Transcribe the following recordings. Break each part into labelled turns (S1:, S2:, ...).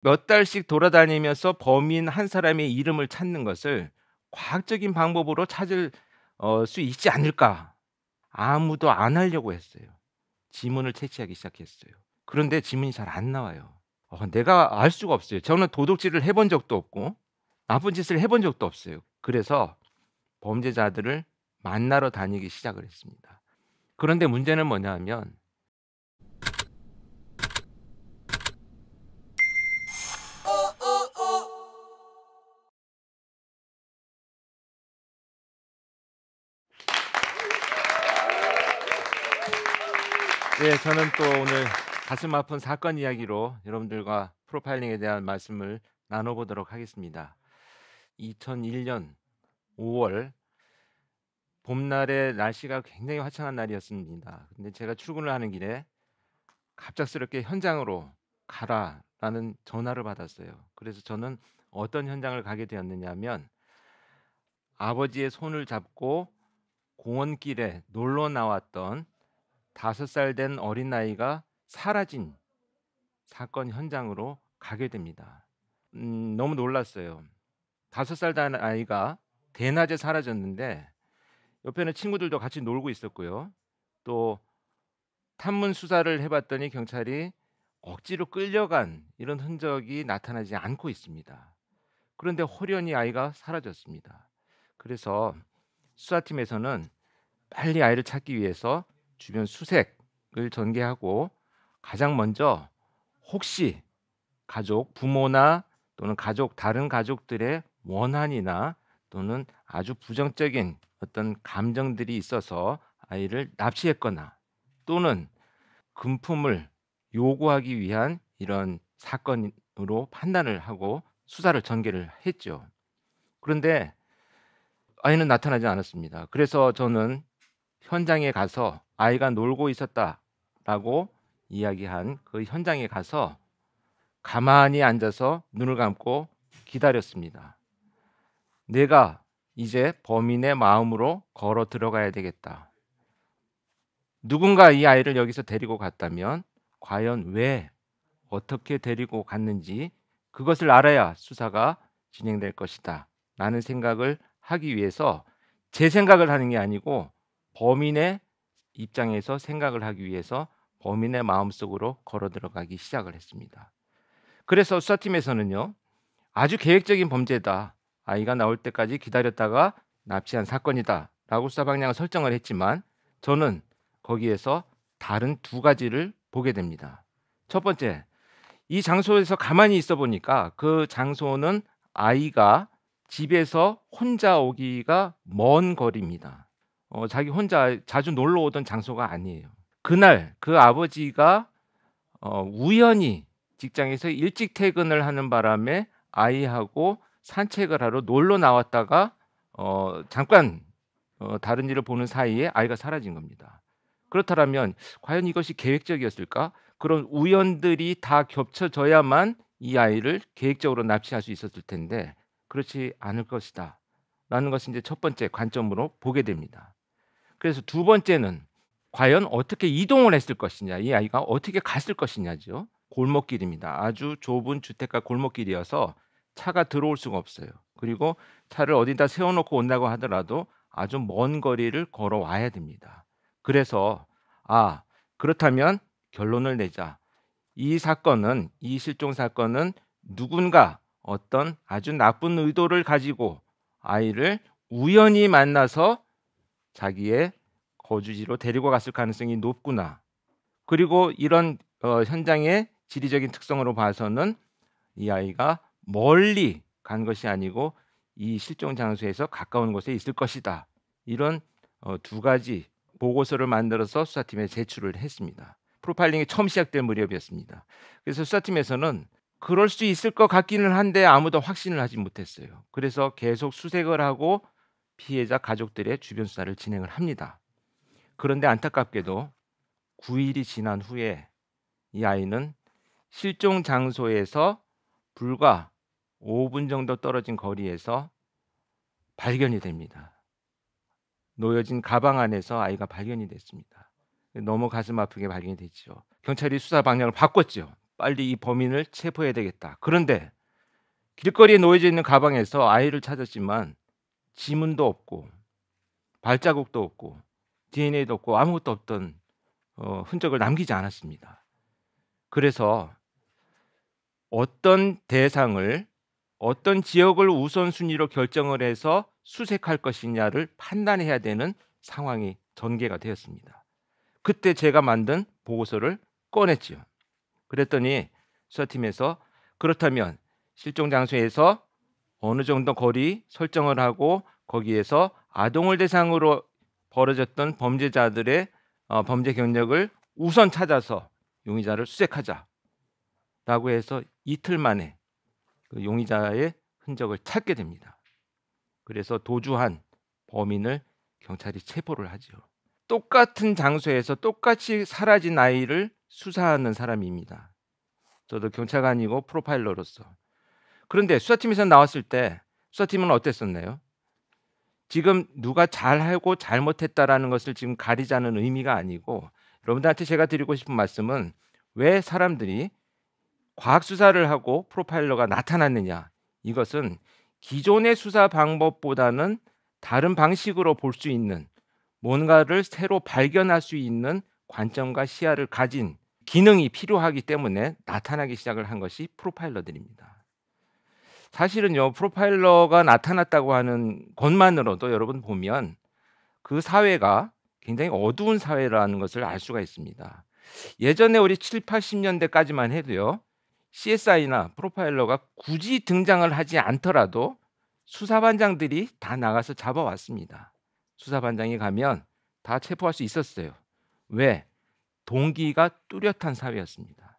S1: 몇 달씩 돌아다니면서 범인 한 사람의 이름을 찾는 것을 과학적인 방법으로 찾을 어, 수 있지 않을까 아무도 안 하려고 했어요. 지문을 채취하기 시작했어요. 그런데 지문이 잘 안 나와요. 어, 내가 알 수가 없어요. 저는 도둑질을 해본 적도 없고 나쁜 짓을 해본 적도 없어요. 그래서 범죄자들을 만나러 다니기 시작을 했습니다. 그런데 문제는 뭐냐면 예, 저는 또 오늘 가슴 아픈 사건 이야기로 여러분들과 프로파일링에 대한 말씀을 나눠보도록 하겠습니다. 2001년 5월 봄날에 날씨가 굉장히 화창한 날이었습니다. 근데 제가 출근을 하는 길에 갑작스럽게 현장으로 가라라는 전화를 받았어요. 그래서 저는 어떤 현장을 가게 되었느냐면 아버지의 손을 잡고 공원길에 놀러 나왔던 다섯 살 된 어린아이가 사라진 사건 현장으로 가게 됩니다. 음, 너무 놀랐어요. 다섯 살 된 아이가 대낮에 사라졌는데 옆에는 친구들도 같이 놀고 있었고요. 또 탐문 수사를 해봤더니 경찰이 억지로 끌려간 이런 흔적이 나타나지 않고 있습니다. 그런데 호련히 아이가 사라졌습니다. 그래서 수사팀에서는 빨리 아이를 찾기 위해서 주변 수색을 전개하고 가장 먼저 혹시 가족 부모나 또는 가족 다른 가족들의 원한이나 또는 아주 부정적인 어떤 감정들이 있어서 아이를 납치했거나 또는 금품을 요구하기 위한 이런 사건으로 판단을 하고 수사를 전개를 했죠. 그런데 아이는 나타나지 않았습니다. 그래서 저는 현장에 가서 아이가 놀고 있었다라고 이야기한 그 현장에 가서 가만히 앉아서 눈을 감고 기다렸습니다. 내가 이제 범인의 마음으로 걸어 들어가야 되겠다. 누군가 이 아이를 여기서 데리고 갔다면 과연 왜 어떻게 데리고 갔는지 그것을 알아야 수사가 진행될 것이다. 라는 생각을 하기 위해서 제 생각을 하는 게 아니고 범인의 입장에서 생각을 하기 위해서 범인의 마음속으로 걸어 들어가기 시작을 했습니다. 그래서 수사팀에서는요. 아주 계획적인 범죄다. 아이가 나올 때까지 기다렸다가 납치한 사건이다. 라고 수사 방향을 설정을 했지만 저는 거기에서 다른 두 가지를 보게 됩니다. 첫 번째, 이 장소에서 가만히 있어 보니까 그 장소는 아이가 집에서 혼자 오기가 먼 거리입니다. 어, 자기 혼자 자주 놀러 오던 장소가 아니에요. 그날 그 아버지가 어, 우연히 직장에서 일찍 퇴근을 하는 바람에 아이하고 산책을 하러 놀러 나왔다가 어, 잠깐 어, 다른 일을 보는 사이에 아이가 사라진 겁니다. 그렇다면 과연 이것이 계획적이었을까? 그런 우연들이 다 겹쳐져야만 이 아이를 계획적으로 납치할 수 있었을 텐데 그렇지 않을 것이다. 라는 것이 이제 첫 번째 관점으로 보게 됩니다. 그래서 두 번째는 과연 어떻게 이동을 했을 것이냐, 이 아이가 어떻게 갔을 것이냐죠. 골목길입니다. 아주 좁은 주택가 골목길이어서 차가 들어올 수가 없어요. 그리고 차를 어디다 세워놓고 온다고 하더라도 아주 먼 거리를 걸어와야 됩니다. 그래서 아 그렇다면 결론을 내자. 이 사건은 이 실종 사건은 누군가 어떤 아주 나쁜 의도를 가지고 아이를 우연히 만나서 자기의 거주지로 데리고 갔을 가능성이 높구나. 그리고 이런 어, 현장의 지리적인 특성으로 봐서는 이 아이가 멀리 간 것이 아니고 이 실종 장소에서 가까운 곳에 있을 것이다. 이런 어, 두 가지 보고서를 만들어서 수사팀에 제출을 했습니다. 프로파일링이 처음 시작될 무렵이었습니다. 그래서 수사팀에서는 그럴 수 있을 것 같기는 한데 아무도 확신을 하지 못했어요. 그래서 계속 수색을 하고 피해자 가족들의 주변 수사를 진행을 합니다. 그런데 안타깝게도 9일이 지난 후에 이 아이는 실종 장소에서 불과 5분 정도 떨어진 거리에서 발견이 됩니다. 놓여진 가방 안에서 아이가 발견이 됐습니다. 너무 가슴 아프게 발견이 됐죠. 경찰이 수사 방향을 바꿨죠. 빨리 이 범인을 체포해야 되겠다. 그런데 길거리에 놓여져 있는 가방에서 아이를 찾았지만 지문도 없고 발자국도 없고 DNA도 없고 아무것도 없던 어, 흔적을 남기지 않았습니다. 그래서 어떤 대상을 어떤 지역을 우선순위로 결정을 해서 수색할 것이냐를 판단해야 되는 상황이 전개가 되었습니다. 그때 제가 만든 보고서를 꺼냈지요. 그랬더니 수사팀에서 그렇다면 실종 장소에서 어느 정도 거리 설정을 하고 거기에서 아동을 대상으로 벌어졌던 범죄자들의 어, 범죄 경력을 우선 찾아서 용의자를 수색하자라고 해서 이틀 만에 그 용의자의 흔적을 찾게 됩니다. 그래서 도주한 범인을 경찰이 체포를 하죠. 똑같은 장소에서 똑같이 사라진 아이를 수사하는 사람입니다. 저도 경찰관이고 프로파일러로서 그런데 수사팀에서 나왔을 때 수사팀은 어땠었나요? 지금 누가 잘하고 잘못했다라는 것을 지금 가리자는 의미가 아니고 여러분들한테 제가 드리고 싶은 말씀은 왜 사람들이 과학 수사를 하고 프로파일러가 나타났느냐 이것은 기존의 수사 방법보다는 다른 방식으로 볼 수 있는 뭔가를 새로 발견할 수 있는 관점과 시야를 가진 기능이 필요하기 때문에 나타나기 시작을 한 것이 프로파일러들입니다. 사실은요 프로파일러가 나타났다고 하는 것만으로도 여러분 보면 그 사회가 굉장히 어두운 사회라는 것을 알 수가 있습니다. 예전에 우리 7, 80년대까지만 해도요. CSI나 프로파일러가 굳이 등장을 하지 않더라도 수사반장들이 다 나가서 잡아왔습니다. 수사반장이 가면 다 체포할 수 있었어요. 왜? 동기가 뚜렷한 사회였습니다.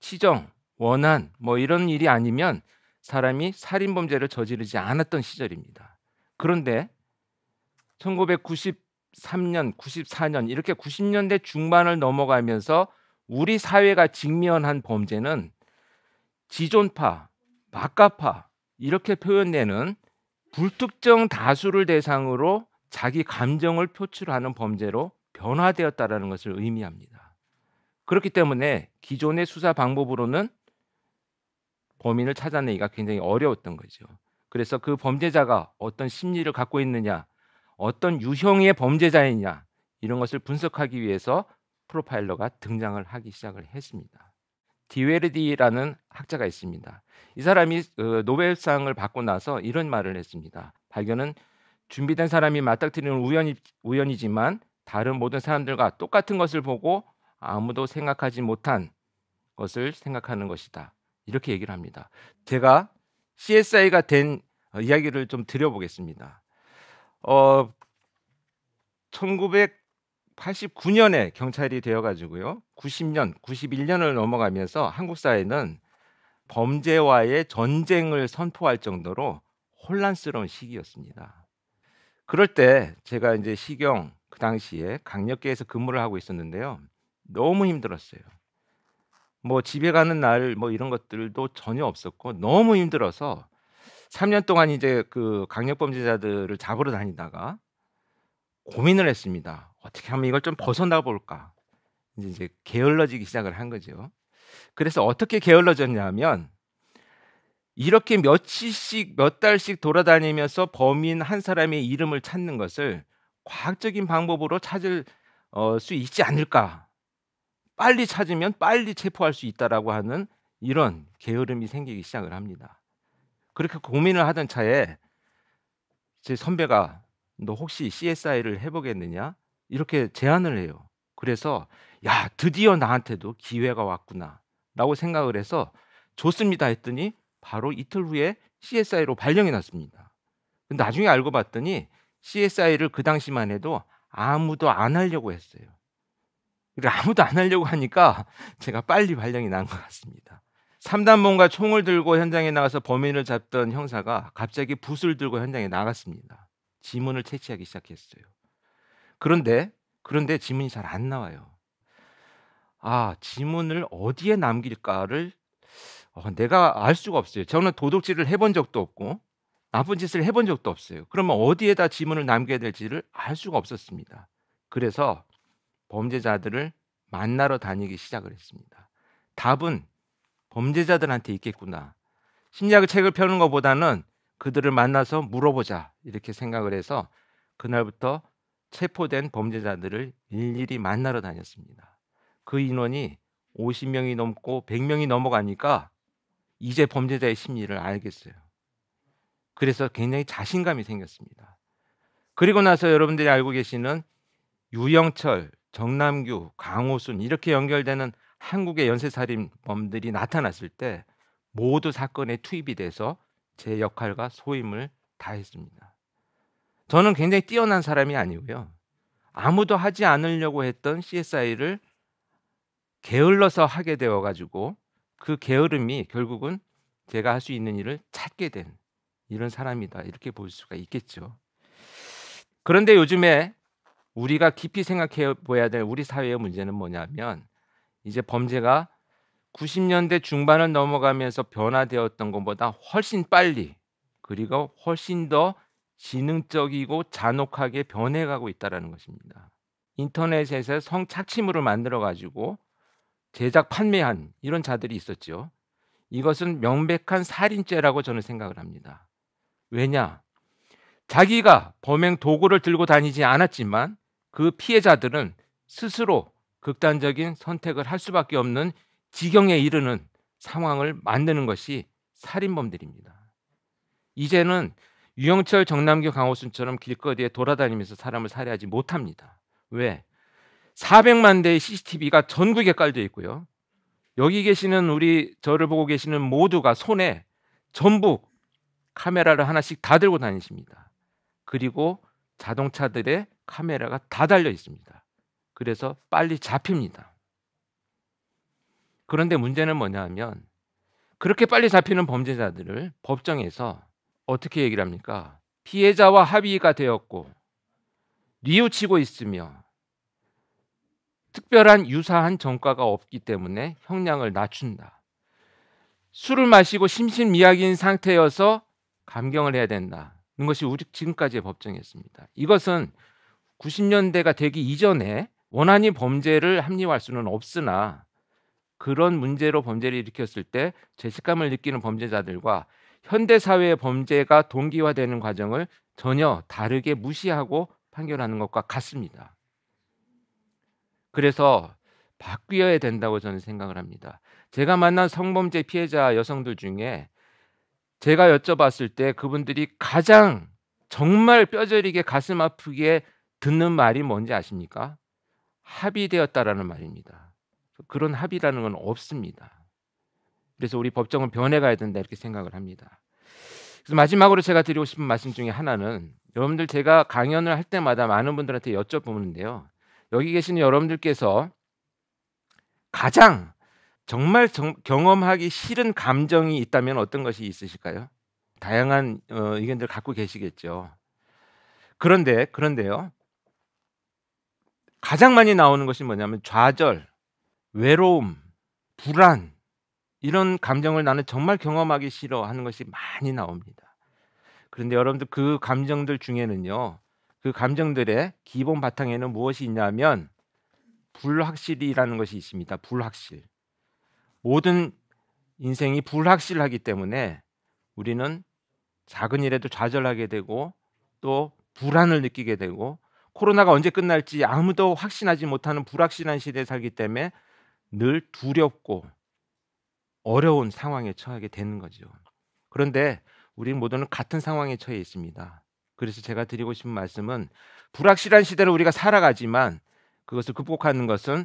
S1: 치정, 원한 뭐 이런 일이 아니면 사람이 살인 범죄를 저지르지 않았던 시절입니다. 그런데 1993년, 94년 이렇게 90년대 중반을 넘어가면서 우리 사회가 직면한 범죄는 지존파, 막가파 이렇게 표현되는 불특정 다수를 대상으로 자기 감정을 표출하는 범죄로 변화되었다라는 것을 의미합니다. 그렇기 때문에 기존의 수사 방법으로는 범인을 찾아내기가 굉장히 어려웠던 거죠. 그래서 그 범죄자가 어떤 심리를 갖고 있느냐, 어떤 유형의 범죄자이냐 이런 것을 분석하기 위해서 프로파일러가 등장을 하기 시작을 했습니다. 디웨르디라는 학자가 있습니다. 이 사람이 어, 노벨상을 받고 나서 이런 말을 했습니다. 발견은 준비된 사람이 맞닥뜨리는 우연이, 우연이지만 다른 모든 사람들과 똑같은 것을 보고 아무도 생각하지 못한 것을 생각하는 것이다. 이렇게 얘기를 합니다. 제가 CSI가 된 어, 이야기를 좀 드려보겠습니다. 어, 1989년에 경찰이 되어가지고요. 90년, 91년을 넘어가면서 한국 사회는 범죄와의 전쟁을 선포할 정도로 혼란스러운 시기였습니다. 그럴 때 제가 이제 시경 그 당시에 강력계에서 근무를 하고 있었는데요. 너무 힘들었어요. 뭐 집에 가는 날 뭐 이런 것들도 전혀 없었고 너무 힘들어서 3년 동안 이제 그 강력 범죄자들을 잡으러 다니다가 고민을 했습니다. 어떻게 하면 이걸 좀 벗어나 볼까? 이제, 이제 게을러지기 시작을 한 거죠. 그래서 어떻게 게을러졌냐면 이렇게 며칠씩 몇 달씩 돌아다니면서 범인 한 사람의 이름을 찾는 것을 과학적인 방법으로 찾을 어, 수 있지 않을까 빨리 찾으면 빨리 체포할 수 있다라고 하는 이런 게으름이 생기기 시작을 합니다. 그렇게 고민을 하던 차에 제 선배가 너 혹시 CSI를 해보겠느냐 이렇게 제안을 해요. 그래서 야 드디어 나한테도 기회가 왔구나라고 생각을 해서 좋습니다 했더니 바로 이틀 후에 CSI로 발령이 났습니다. 나중에 알고 봤더니 CSI를 그 당시만 해도 아무도 안 하려고 했어요. 이걸 아무도 안 하려고 하니까 제가 빨리 발령이 난 것 같습니다. 삼단봉과 총을 들고 현장에 나가서 범인을 잡던 형사가 갑자기 붓을 들고 현장에 나갔습니다. 지문을 채취하기 시작했어요. 그런데 그런데 지문이 잘 안 나와요. 아 지문을 어디에 남길까를 어, 내가 알 수가 없어요. 저는 도둑질을 해본 적도 없고 나쁜 짓을 해본 적도 없어요. 그러면 어디에다 지문을 남겨야 될지를 알 수가 없었습니다. 그래서 범죄자들을 만나러 다니기 시작을 했습니다. 답은 범죄자들한테 있겠구나. 심리학의 책을 펴는 것보다는 그들을 만나서 물어보자 이렇게 생각을 해서 그날부터 체포된 범죄자들을 일일이 만나러 다녔습니다. 그 인원이 50명이 넘고 100명이 넘어가니까 이제 범죄자의 심리를 알겠어요. 그래서 굉장히 자신감이 생겼습니다. 그리고 나서 여러분들이 알고 계시는 유영철 정남규, 강호순 이렇게 연결되는 한국의 연쇄살인범들이 나타났을 때 모두 사건에 투입이 돼서 제 역할과 소임을 다했습니다. 저는 굉장히 뛰어난 사람이 아니고요. 아무도 하지 않으려고 했던 CSI를 게을러서 하게 되어 가지고 그 게으름이 결국은 제가 할 수 있는 일을 찾게 된 이런 사람이다 이렇게 볼 수가 있겠죠. 그런데 요즘에 우리가 깊이 생각해 보야 될 우리 사회의 문제는 뭐냐면 이제 범죄가 90년대 중반을 넘어가면서 변화되었던 것보다 훨씬 빨리 그리고 훨씬 더 지능적이고 잔혹하게 변해가고 있다라는 것입니다. 인터넷에서 성착취물을 만들어 가지고 제작 판매한 이런 자들이 있었죠. 이것은 명백한 살인죄라고 저는 생각을 합니다. 왜냐? 자기가 범행 도구를 들고 다니지 않았지만 그 피해자들은 스스로 극단적인 선택을 할 수밖에 없는 지경에 이르는 상황을 만드는 것이 살인범들입니다. 이제는 유영철 정남규 강호순처럼 길거리에 돌아다니면서 사람을 살해하지 못합니다. 왜? 400만 대의 CCTV가 전국에 깔려 있고요. 여기 계시는 우리 저를 보고 계시는 모두가 손에 전부 카메라를 하나씩 다 들고 다니십니다. 그리고 자동차들의 카메라가 다 달려 있습니다. 그래서 빨리 잡힙니다. 그런데 문제는 뭐냐면 그렇게 빨리 잡히는 범죄자들을 법정에서 어떻게 얘기를 합니까? 피해자와 합의가 되었고 뉘우치고 있으며 특별한 유사한 전과가 없기 때문에 형량을 낮춘다. 술을 마시고 심신미약인 상태여서 감경을 해야 된다는 것이 우리 지금까지의 법정이었습니다. 이것은 90년대가 되기 이전에 원한이 범죄를 합리화할 수는 없으나 그런 문제로 범 죄를 일으켰을 때 죄책감을 느끼는 범죄자들과 현대 사회의 범죄가 동기화되는 과정을 전혀 다르게 무시하고 판결하는 것과 같습니다. 그래서 바뀌어야 된다고 저는 생각을 합니다. 제가 만난 성범죄 피해자 여성들 중에 제가 여쭤봤을 때 그분들이 가장 정말 뼈저리게 가슴 아프게 듣는 말이 뭔지 아십니까? 합의되었다라는 말입니다. 그런 합의라는 건 없습니다. 그래서 우리 법정은 변해가야 된다 이렇게 생각을 합니다. 그래서 마지막으로 제가 드리고 싶은 말씀 중에 하나는 여러분들 제가 강연을 할 때마다 많은 분들한테 여쭤보는데요. 여기 계시는 여러분들께서 가장 정말 정, 경험하기 싫은 감정이 있다면 어떤 것이 있으실까요? 다양한 어, 의견들 갖고 계시겠죠. 그런데 그런데요. 가장 많이 나오는 것이 뭐냐면 좌절, 외로움, 불안 이런 감정을 나는 정말 경험하기 싫어하는 것이 많이 나옵니다. 그런데 여러분들 그 감정들 중에는요. 그 감정들의 기본 바탕에는 무엇이 있냐면 불확실이라는 것이 있습니다. 불확실. 모든 인생이 불확실하기 때문에 우리는 작은 일에도 좌절하게 되고 또 불안을 느끼게 되고 코로나가 언제 끝날지 아무도 확신하지 못하는 불확실한 시대에 살기 때문에 늘 두렵고 어려운 상황에 처하게 되는 거죠. 그런데 우리 모두는 같은 상황에 처해 있습니다. 그래서 제가 드리고 싶은 말씀은 불확실한 시대를 우리가 살아가지만 그것을 극복하는 것은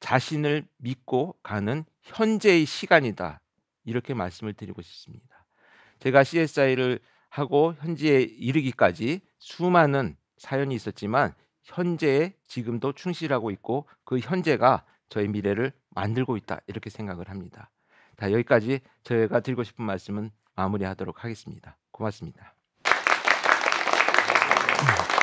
S1: 자신을 믿고 가는 현재의 시간이다. 이렇게 말씀을 드리고 싶습니다. 제가 CSI를 하고 현재에 이르기까지 수많은 사연이 있었지만 현재에 지금도 충실하고 있고 그 현재가 저의 미래를 만들고 있다 이렇게 생각을 합니다. 자 여기까지 저희가 드리고 싶은 말씀은 마무리하도록 하겠습니다. 고맙습니다.